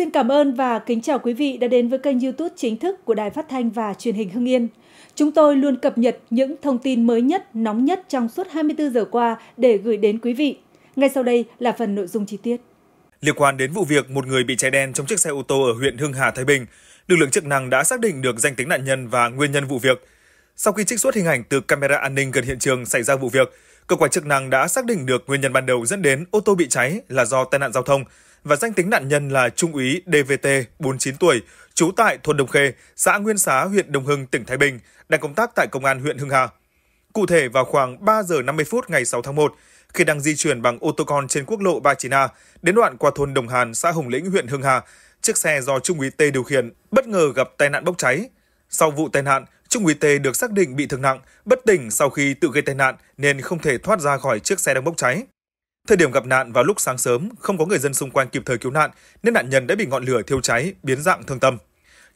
Xin cảm ơn và kính chào quý vị đã đến với kênh YouTube chính thức của Đài Phát thanh và Truyền hình Hưng Yên. Chúng tôi luôn cập nhật những thông tin mới nhất, nóng nhất trong suốt 24 giờ qua để gửi đến quý vị. Ngay sau đây là phần nội dung chi tiết. Liên quan đến vụ việc một người bị cháy đen trong chiếc xe ô tô ở huyện Hưng Hà, Thái Bình, lực lượng chức năng đã xác định được danh tính nạn nhân và nguyên nhân vụ việc. Sau khi trích xuất hình ảnh từ camera an ninh gần hiện trường xảy ra vụ việc, Cơ quan chức năng đã xác định được nguyên nhân ban đầu dẫn đến ô tô bị cháy là do tai nạn giao thông và danh tính nạn nhân là Trung úy DVT, 49 tuổi, trú tại thôn Đồng Khê, xã Nguyên Xá, huyện Đồng Hưng, tỉnh Thái Bình, đang công tác tại Công an huyện Hưng Hà. Cụ thể vào khoảng 3 giờ 50 phút ngày 6 tháng 1, khi đang di chuyển bằng ô tô con trên quốc lộ 39A đến đoạn qua thôn Đồng Hàn, xã Hồng Lĩnh, huyện Hưng Hà, chiếc xe do Trung úy T điều khiển bất ngờ gặp tai nạn bốc cháy. Sau vụ tai nạn, Trung úy Tê được xác định bị thương nặng, bất tỉnh sau khi tự gây tai nạn nên không thể thoát ra khỏi chiếc xe đang bốc cháy. Thời điểm gặp nạn vào lúc sáng sớm, không có người dân xung quanh kịp thời cứu nạn nên nạn nhân đã bị ngọn lửa thiêu cháy, biến dạng thương tâm.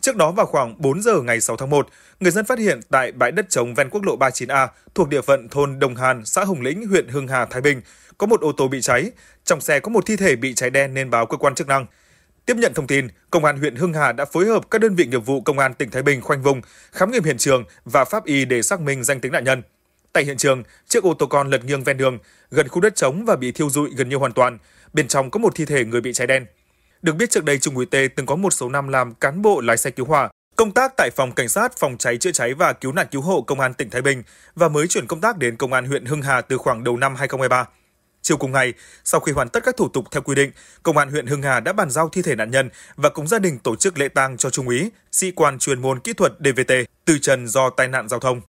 Trước đó vào khoảng 4 giờ ngày 6 tháng 1, người dân phát hiện tại bãi đất trống ven quốc lộ 39A thuộc địa phận thôn Đồng Hàn, xã Hồng Lĩnh, huyện Hưng Hà, Thái Bình, có một ô tô bị cháy. Trong xe có một thi thể bị cháy đen nên báo cơ quan chức năng. Tiếp nhận thông tin, Công an huyện Hưng Hà đã phối hợp các đơn vị nghiệp vụ Công an tỉnh Thái Bình khoanh vùng, khám nghiệm hiện trường và pháp y để xác minh danh tính nạn nhân. Tại hiện trường, chiếc ô tô con lật nghiêng ven đường, gần khu đất trống và bị thiêu rụi gần như hoàn toàn. Bên trong có một thi thể người bị cháy đen. Được biết trước đây Trung úy T từng có một số năm làm cán bộ lái xe cứu hỏa, công tác tại phòng cảnh sát phòng cháy chữa cháy và cứu nạn cứu hộ công an tỉnh Thái Bình và mới chuyển công tác đến công an huyện Hưng Hà từ khoảng đầu năm 2023. Chiều cùng ngày, sau khi hoàn tất các thủ tục theo quy định, Công an huyện Hưng Hà đã bàn giao thi thể nạn nhân và cùng gia đình tổ chức lễ tang cho Trung úy, sĩ quan chuyên môn kỹ thuật DVT, từ trần do tai nạn giao thông.